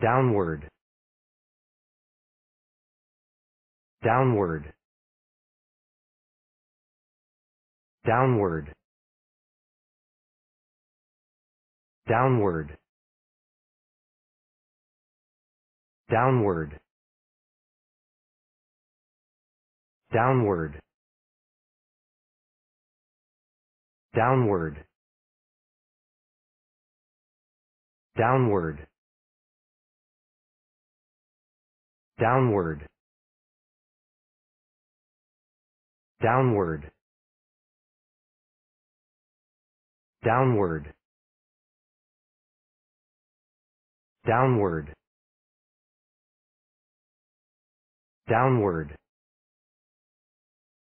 downward downward downward downward downward downward downward downward downward downward downward downward downward